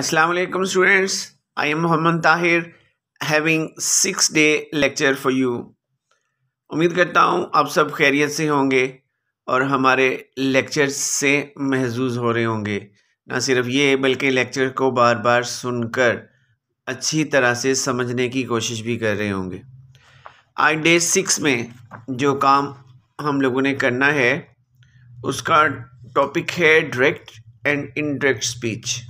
Assalamualaikum students I am Mohammad Tahir having six day lecture for you उम्मीद करता हूँ आप सब खैरियत से होंगे और हमारे लेक्चर से महजूज हो रहे होंगे ना सिर्फ ये बल्कि लेक्चर को बार बार सुनकर अच्छी तरह से समझने की कोशिश भी कर रहे होंगे आज डे सिक्स में जो काम हम लोगों ने करना है उसका टॉपिक है डायरेक्ट एंड इनडायरेक्ट स्पीच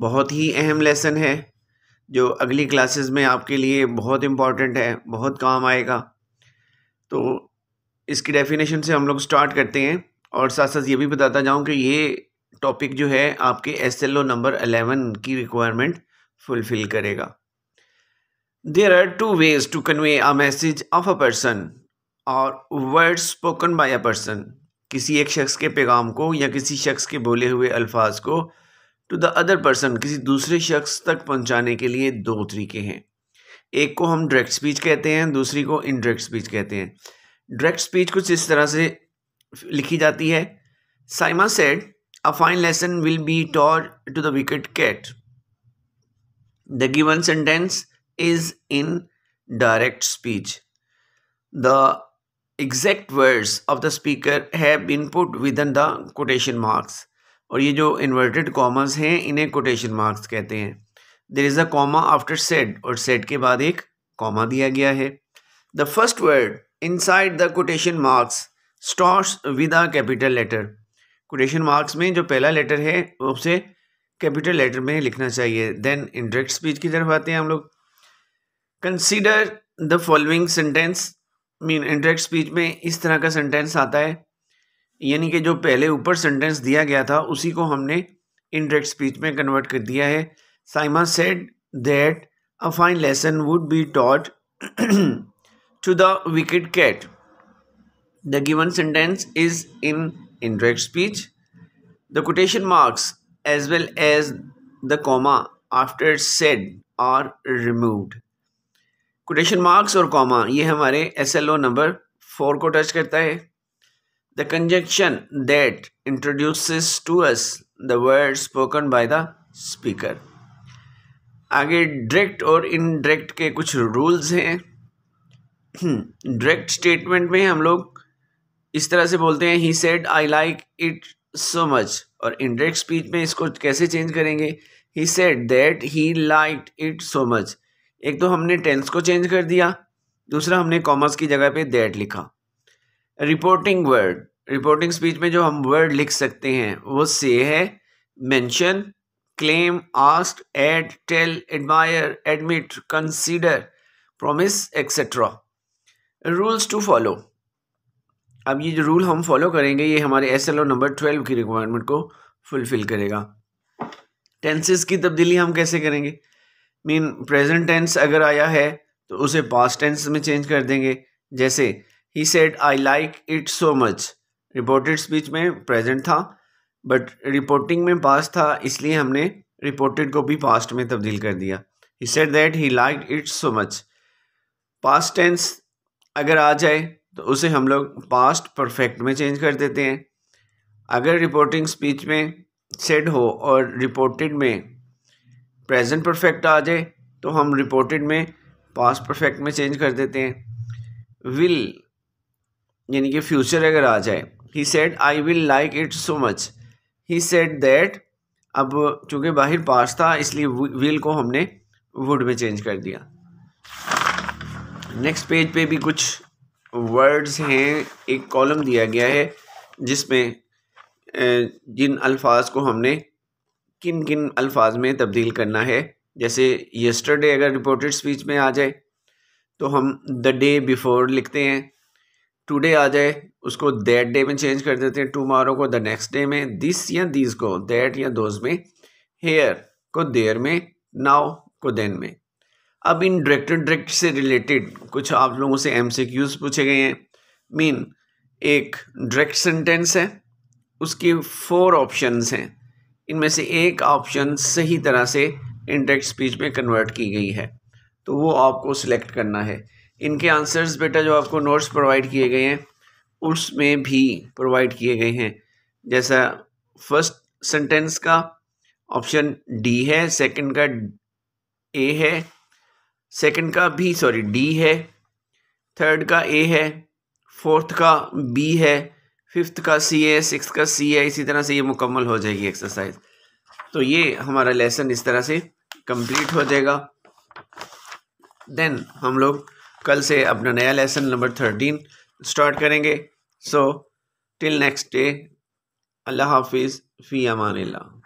बहुत ही अहम लेसन है जो अगली क्लासेस में आपके लिए बहुत इम्पॉर्टेंट है बहुत काम आएगा तो इसकी डेफिनेशन से हम लोग स्टार्ट करते हैं और साथ साथ ये भी बताता जाऊँ कि ये टॉपिक जो है आपके S L O number eleven की रिक्वायरमेंट फुलफिल करेगा there are two ways to convey a message of a person और words spoken by a person किसी एक शख्स के पैगाम को या किसी शख्स के बोले हुए अल्फाज को टू द अदर पर्सन किसी दूसरे शख्स तक पहुंचाने के लिए दो तरीके हैं एक को हम डायरेक्ट स्पीच कहते हैं दूसरी को इनडायरेक्ट स्पीच कहते हैं डायरेक्ट स्पीच कुछ इस तरह से लिखी जाती है Saima said a fine lesson will be taught to the wicked cat the given sentence is in direct speech the exact words of the speaker have been put within the quotation marks और ये जो inverted commas हैं इन्हें quotation marks कहते हैं there is a comma after said और said के बाद एक कॉमा दिया गया है the first word inside the quotation marks starts with a capital letter quotation marks में जो पहला लेटर है उसे कैपिटल लेटर में लिखना चाहिए देन इंडरेक्ट स्पीच की तरफ आते हैं हम लोग कंसिडर द फॉलोइंग सेंटेंस मीन इंडरेक्ट स्पीच में इस तरह का सेंटेंस आता है यानी कि जो पहले ऊपर सेंटेंस दिया गया था उसी को हमने इनडायरेक्ट स्पीच में कन्वर्ट कर दिया है Saima said that a fine lesson would be taught to the wicked cat the given sentence is in indirect speech the quotation marks as well as the comma after said are removed quotation marks और comma ये हमारे O number four को touch करता है The conjunction that introduces to us the word spoken by the speaker. आगे direct और indirect के कुछ रूल्स हैं डायरेक्ट स्टेटमेंट में हम लोग इस तरह से बोलते हैं he said I like it so much और इनडायरेक्ट स्पीच में इसको कैसे चेंज करेंगे he said that he like it so much एक तो हमने टेंस को चेंज कर दिया दूसरा हमने कॉमर्स की जगह पे दैट लिखा रिपोर्टिंग वर्ड रिपोर्टिंग स्पीच में जो हम वर्ड लिख सकते हैं वो से है mention claim ask add tell admire admit consider promise etcetera rules to follow अब ये जो रूल हम फॉलो करेंगे ये हमारे S L O number twelve की रिक्वायरमेंट को फुलफिल करेगा टेंसेस की तब्दीली हम कैसे करेंगे मीन प्रेजेंट टेंस अगर आया है तो उसे पास्ट टेंस में चेंज कर देंगे जैसे he said I like it so much reported speech में प्रेजेंट था बट रिपोर्टिंग में पास्ट था इसलिए हमने रिपोर्टेड को भी पास्ट में तब्दील कर दिया he said that he like it's so much past tense अगर आ जाए तो उसे हम लोग पास्ट परफेक्ट में चेंज कर देते हैं अगर रिपोर्टिंग स्पीच में सेड हो और रिपोर्टेड में प्रेजेंट परफेक्ट आ जाए तो हम रिपोर्टेड में पास्ट परफेक्ट में चेंज कर देते हैं विल यानी कि फ्यूचर अगर आ जाए he said I will like it so much he said that अब चूँकि बाहर पास था इसलिए व्हील को हमने वुड में चेंज कर दिया नेक्स्ट पेज पे भी कुछ वर्ड्स हैं एक कॉलम दिया गया है जिसमें जिन अल्फाज को हमने किन किन अल्फाज में तब्दील करना है जैसे यस्टरडे अगर रिपोर्टेड स्पीच में आ जाए तो हम द डे बिफ़ोर लिखते हैं टुडे आ जाए उसको दैट डे में चेंज कर देते हैं टुमारो को द नेक्स्ट डे में दिस या दिस को दैट या दोज में हेयर को देयर में नाव को देन में अब इन डायरेक्टेड डायरेक्ट से रिलेटेड कुछ आप लोगों से एम सी क्यूज पूछे गए हैं मीन एक डायरेक्ट सेंटेंस है उसके फोर ऑप्शंस हैं इनमें से एक ऑप्शन सही तरह से इंडेक्ट स्पीच में कन्वर्ट की गई है तो वो आपको सिलेक्ट करना है इनके आंसर्स बेटा जो आपको नोट्स प्रोवाइड किए गए हैं उसमें भी प्रोवाइड किए गए हैं जैसा फर्स्ट सेंटेंस का ऑप्शन डी है सेकंड का ए है सेकंड का भी सॉरी डी है थर्ड का ए है फोर्थ का बी है फिफ्थ का सी है सिक्स का सी है इसी तरह से ये मुकम्मल हो जाएगी एक्सरसाइज तो ये हमारा लेसन इस तरह से कंप्लीट हो जाएगा देन हम लोग कल से अपना नया लेसन नंबर थर्टीन स्टार्ट करेंगे सो टिल नेक्स्ट डे अल्लाह हाफिज़ फ़ी अमान